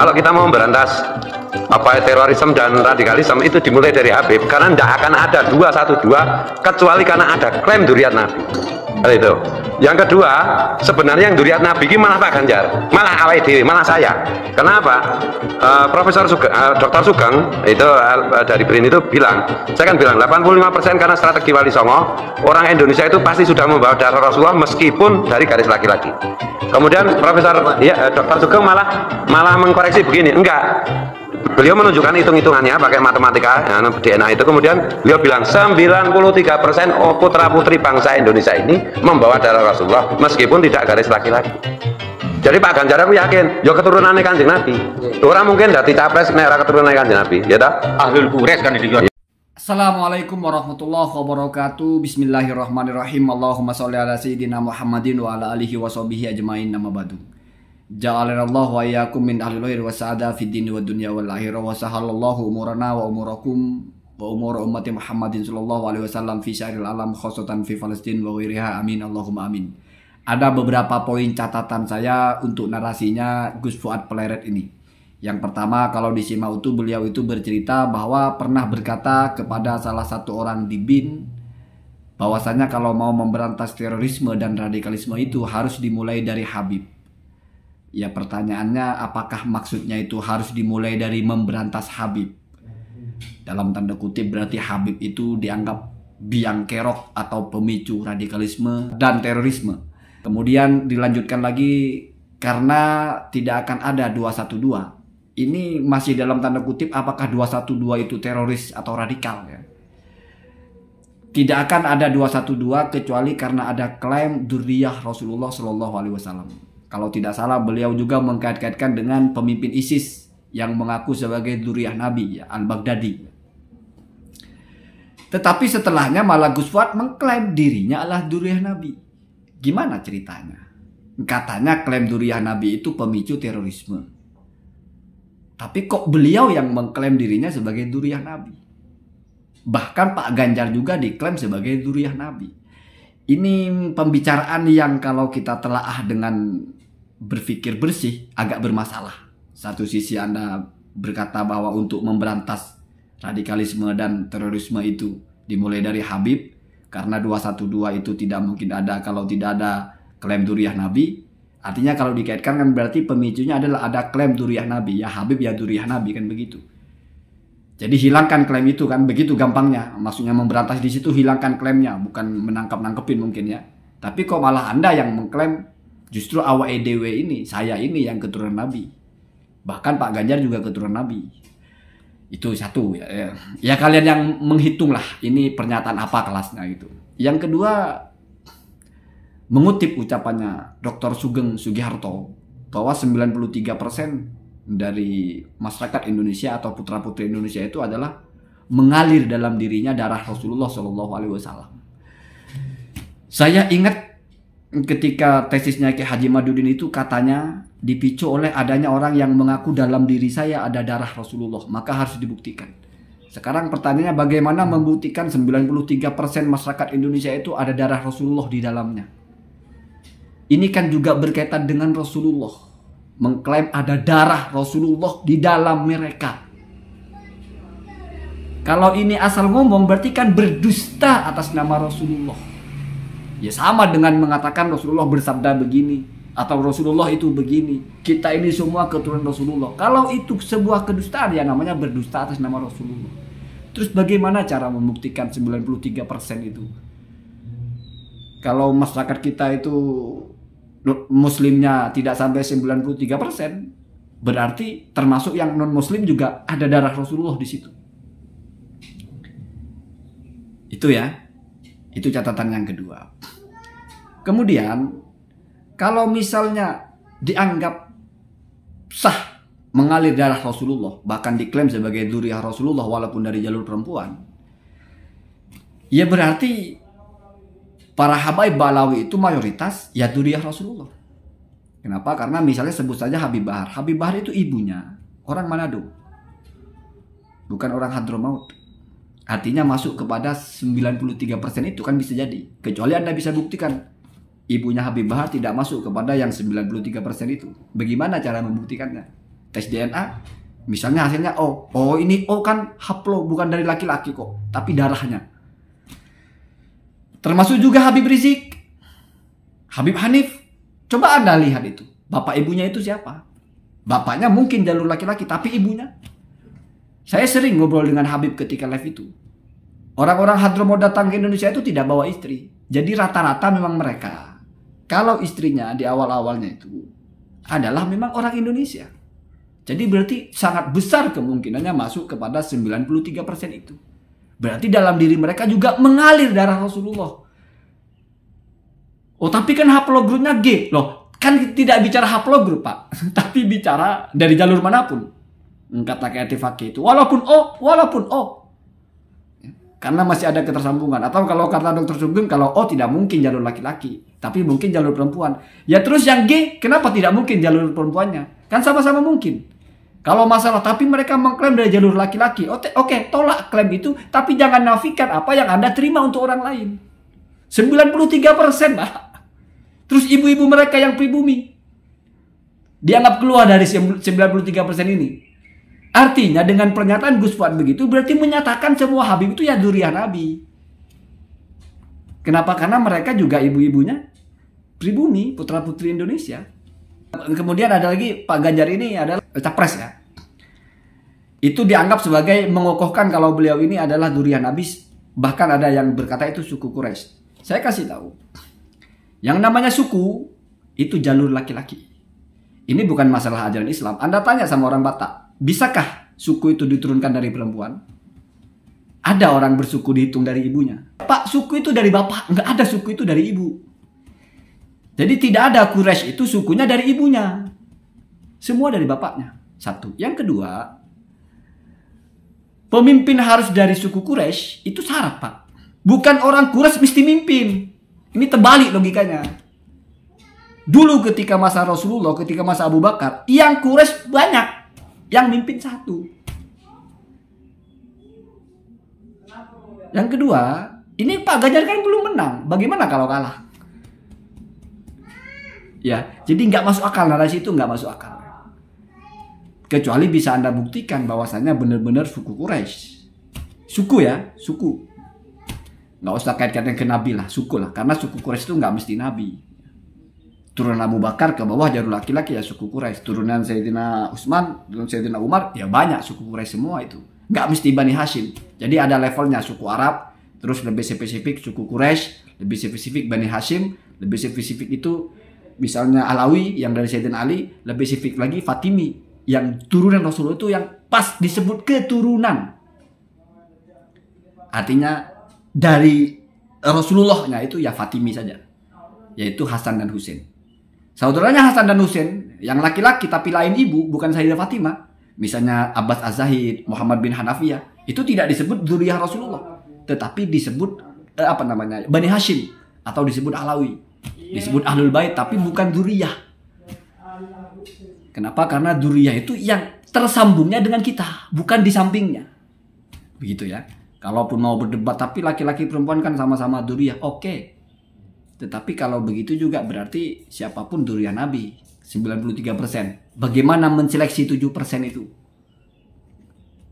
kalau kita mau berantas apa ya, terorisme dan radikalisme itu dimulai dari Habib karena tidak akan ada dua satu dua kecuali karena ada klaim durian Nabi itu. Yang kedua, sebenarnya yang duriat Nabi ini malah Pak Ganjar, malah awal diri, malah saya. Kenapa? Uh, Profesor Sugeng, uh, eh, Dr. Sugeng itu uh, dari BRIN itu bilang, saya kan bilang 85% karena strategi Wali Songo, orang Indonesia itu pasti sudah membawa darah Rasulullah meskipun dari garis laki-laki. Kemudian Profesor ya, Dr. Sugeng malah malah mengkoreksi begini, enggak beliau menunjukkan hitung-hitungannya pakai matematika ya, anu, DNA itu kemudian beliau bilang 93% persen oh, putra putri bangsa Indonesia ini membawa darah Rasulullah meskipun tidak garis laki-laki jadi Pak Ganjar aku yakin ya keturunannya kanjeng Nabi orang mungkin Tidak dari capres merah keturunannya kanjeng Nabi ya tak ahlul kures kan itu Assalamualaikum warahmatullahi wabarakatuh Bismillahirrahmanirrahim Allahumma sholli ala sayyidina Muhammadin wa ala alihi wa ajmain nama badu Ja'alana Allah wa iyyakum min ahli lahir wa sa'ada fid din wa dunya wal akhirah wa sahalallahu umurana wa umurakum wa umur ummati Muhammadin sallallahu alaihi wasallam fi syairil alam khosatan fi Palestin wa ghairiha amin Allahumma amin. Ada beberapa poin catatan saya untuk narasinya Gus Fuad Peleret ini. Yang pertama kalau disimak itu beliau itu bercerita bahwa pernah berkata kepada salah satu orang di BIN bahwasanya kalau mau memberantas terorisme dan radikalisme itu harus dimulai dari Habib Ya pertanyaannya apakah maksudnya itu harus dimulai dari memberantas Habib? Dalam tanda kutip berarti Habib itu dianggap biang kerok atau pemicu radikalisme dan terorisme. Kemudian dilanjutkan lagi karena tidak akan ada 212. Ini masih dalam tanda kutip apakah 212 itu teroris atau radikal ya. Tidak akan ada 212 kecuali karena ada klaim duriyah Rasulullah Shallallahu alaihi wasallam. Kalau tidak salah beliau juga mengkait-kaitkan dengan pemimpin ISIS yang mengaku sebagai duriah Nabi ya, Al-Baghdadi. Tetapi setelahnya malah Gus Fuad mengklaim dirinya adalah duriah Nabi. Gimana ceritanya? Katanya klaim duriah Nabi itu pemicu terorisme. Tapi kok beliau yang mengklaim dirinya sebagai duriah Nabi? Bahkan Pak Ganjar juga diklaim sebagai duriah Nabi. Ini pembicaraan yang kalau kita telaah dengan berpikir bersih agak bermasalah. Satu sisi Anda berkata bahwa untuk memberantas radikalisme dan terorisme itu dimulai dari Habib karena 212 itu tidak mungkin ada kalau tidak ada klaim duriah Nabi. Artinya kalau dikaitkan kan berarti pemicunya adalah ada klaim duriah Nabi ya Habib ya duriah Nabi kan begitu. Jadi hilangkan klaim itu kan begitu gampangnya. Maksudnya memberantas di situ hilangkan klaimnya bukan menangkap nangkepin mungkin ya. Tapi kok malah Anda yang mengklaim Justru awak EDW ini, saya ini yang keturunan Nabi. Bahkan Pak Ganjar juga keturunan Nabi. Itu satu ya. Ya, ya kalian yang menghitung lah ini pernyataan apa kelasnya gitu. Yang kedua mengutip ucapannya Dr. Sugeng Sugiharto bahwa 93% dari masyarakat Indonesia atau putra-putri Indonesia itu adalah mengalir dalam dirinya darah Rasulullah Shallallahu alaihi wasallam. Saya ingat ketika tesisnya Ki Haji Madudin itu katanya dipicu oleh adanya orang yang mengaku dalam diri saya ada darah Rasulullah, maka harus dibuktikan. Sekarang pertanyaannya bagaimana membuktikan 93% masyarakat Indonesia itu ada darah Rasulullah di dalamnya? Ini kan juga berkaitan dengan Rasulullah. Mengklaim ada darah Rasulullah di dalam mereka. Kalau ini asal ngomong berarti kan berdusta atas nama Rasulullah. Ya sama dengan mengatakan Rasulullah bersabda begini atau Rasulullah itu begini. Kita ini semua keturunan Rasulullah. Kalau itu sebuah kedustaan ya namanya berdusta atas nama Rasulullah. Terus bagaimana cara membuktikan 93% itu? Kalau masyarakat kita itu muslimnya tidak sampai 93%, berarti termasuk yang non muslim juga ada darah Rasulullah di situ. Itu ya. Itu catatan yang kedua. Kemudian kalau misalnya dianggap sah mengalir darah Rasulullah, bahkan diklaim sebagai duriah Rasulullah walaupun dari jalur perempuan. Ya berarti para habaib Balawi itu mayoritas ya duriah Rasulullah. Kenapa? Karena misalnya sebut saja Habib Bahar. Habib Bahar itu ibunya orang Manado. Bukan orang Hadramaut. Artinya masuk kepada 93% itu kan bisa jadi. Kecuali Anda bisa buktikan ibunya Habib Bahar tidak masuk kepada yang 93% itu. Bagaimana cara membuktikannya? Tes DNA? Misalnya hasilnya Oh. oh, ini O oh kan haplo, bukan dari laki-laki kok, tapi darahnya. Termasuk juga Habib Rizik. Habib Hanif. Coba Anda lihat itu. Bapak ibunya itu siapa? Bapaknya mungkin jalur laki-laki, tapi ibunya. Saya sering ngobrol dengan Habib ketika live itu. Orang-orang Hadromo datang ke Indonesia itu tidak bawa istri. Jadi rata-rata memang mereka kalau istrinya di awal-awalnya itu adalah memang orang Indonesia. Jadi berarti sangat besar kemungkinannya masuk kepada 93% itu. Berarti dalam diri mereka juga mengalir darah Rasulullah. Oh tapi kan haplogrupnya G. Loh kan tidak bicara haplogrup pak. Tapi bicara dari jalur manapun. Hmm, kata Kayak itu. Walaupun O, walaupun O karena masih ada ketersambungan atau kalau kata dokter Sugeng kalau oh tidak mungkin jalur laki-laki tapi mungkin jalur perempuan ya terus yang G kenapa tidak mungkin jalur perempuannya kan sama-sama mungkin kalau masalah tapi mereka mengklaim dari jalur laki-laki oke okay, tolak klaim itu tapi jangan nafikan apa yang anda terima untuk orang lain 93% pak terus ibu-ibu mereka yang pribumi dianggap keluar dari 93% ini Artinya dengan pernyataan Gus Fuad begitu berarti menyatakan semua Habib itu ya durian Nabi. Kenapa? Karena mereka juga ibu-ibunya pribumi, putra-putri Indonesia. Kemudian ada lagi Pak Ganjar ini adalah capres ya. Itu dianggap sebagai mengokohkan kalau beliau ini adalah durian Nabi. Bahkan ada yang berkata itu suku Quraisy. Saya kasih tahu. Yang namanya suku itu jalur laki-laki. Ini bukan masalah ajaran Islam. Anda tanya sama orang Batak Bisakah suku itu diturunkan dari perempuan? Ada orang bersuku dihitung dari ibunya. Pak, suku itu dari bapak. Enggak ada suku itu dari ibu. Jadi tidak ada Quraisy itu sukunya dari ibunya. Semua dari bapaknya. Satu. Yang kedua, pemimpin harus dari suku Quraisy itu syarat, Pak. Bukan orang Quraisy mesti mimpin. Ini terbalik logikanya. Dulu ketika masa Rasulullah, ketika masa Abu Bakar, yang Quraisy banyak yang mimpin satu. Yang kedua, ini Pak Ganjar kan belum menang. Bagaimana kalau kalah? Ya, jadi nggak masuk akal narasi itu nggak masuk akal. Kecuali bisa anda buktikan bahwasannya benar-benar suku Quraisy, suku ya, suku. Nggak usah kait-kaitkan ke Nabi lah, suku lah. Karena suku Quraisy itu nggak mesti Nabi turunan Abu Bakar ke bawah jadul laki-laki ya suku Quraisy turunan Sayyidina Utsman turunan Sayyidina Umar ya banyak suku Quraisy semua itu nggak mesti Bani Hashim jadi ada levelnya suku Arab terus lebih spesifik suku Quraisy lebih spesifik Bani Hashim lebih spesifik itu misalnya Alawi yang dari Sayyidina Ali lebih spesifik lagi Fatimi yang turunan Rasulullah itu yang pas disebut keturunan artinya dari Rasulullahnya itu ya Fatimi saja yaitu Hasan dan Husain Saudaranya Hasan dan Husain yang laki-laki tapi lain ibu bukan Sayyidah Fatimah. Misalnya Abbas Az-Zahid, Muhammad bin Hanafiyah. Itu tidak disebut Zuriyah Rasulullah. Tetapi disebut eh, apa namanya Bani Hashim. Atau disebut Alawi. Disebut Ahlul Bait tapi bukan Zuriyah. Kenapa? Karena Zuriyah itu yang tersambungnya dengan kita. Bukan di sampingnya. Begitu ya. Kalaupun mau berdebat tapi laki-laki perempuan kan sama-sama Zuriyah. Oke. Okay tetapi kalau begitu juga berarti siapapun durian nabi 93%. Bagaimana menseleksi 7% itu?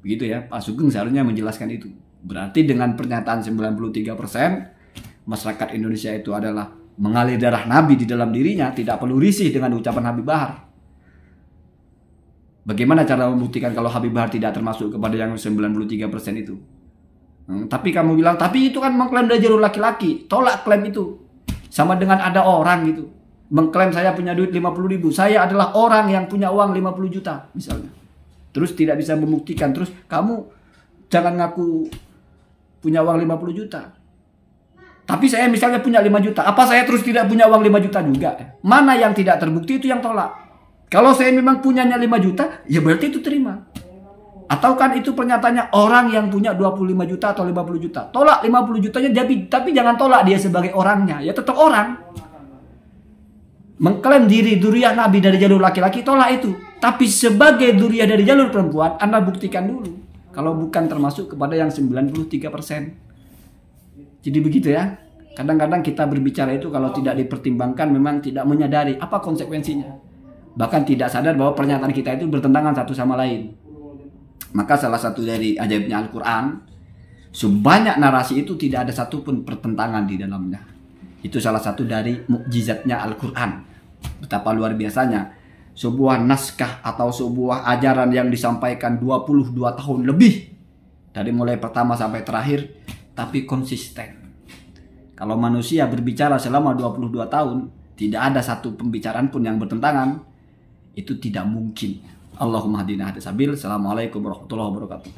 Begitu ya, Pak Sugeng seharusnya menjelaskan itu. Berarti dengan pernyataan 93% masyarakat Indonesia itu adalah mengalir darah nabi di dalam dirinya, tidak perlu risih dengan ucapan Habib Bahar. Bagaimana cara membuktikan kalau Habib Bahar tidak termasuk kepada yang 93% itu? Hmm, tapi kamu bilang, tapi itu kan mengklaim dia jalur laki-laki. Tolak klaim itu sama dengan ada orang gitu. Mengklaim saya punya duit 50 ribu. Saya adalah orang yang punya uang 50 juta misalnya. Terus tidak bisa membuktikan. Terus kamu jangan ngaku punya uang 50 juta. Tapi saya misalnya punya 5 juta. Apa saya terus tidak punya uang 5 juta juga? Mana yang tidak terbukti itu yang tolak. Kalau saya memang punyanya 5 juta, ya berarti itu terima. Atau kan itu pernyataannya orang yang punya 25 juta atau 50 juta. Tolak 50 jutanya tapi tapi jangan tolak dia sebagai orangnya, ya tetap orang. Mengklaim diri duriah Nabi dari jalur laki-laki tolak itu. Tapi sebagai duriah dari jalur perempuan Anda buktikan dulu. Kalau bukan termasuk kepada yang 93%. Jadi begitu ya. Kadang-kadang kita berbicara itu kalau tidak dipertimbangkan memang tidak menyadari apa konsekuensinya. Bahkan tidak sadar bahwa pernyataan kita itu bertentangan satu sama lain. Maka salah satu dari ajaibnya Al-Quran, sebanyak narasi itu tidak ada satupun pertentangan di dalamnya. Itu salah satu dari mukjizatnya Al-Quran. Betapa luar biasanya. Sebuah naskah atau sebuah ajaran yang disampaikan 22 tahun lebih. Dari mulai pertama sampai terakhir. Tapi konsisten. Kalau manusia berbicara selama 22 tahun, tidak ada satu pembicaraan pun yang bertentangan, itu tidak mungkin. Allahumma hadina hadisabil, Assalamualaikum warahmatullahi wabarakatuh.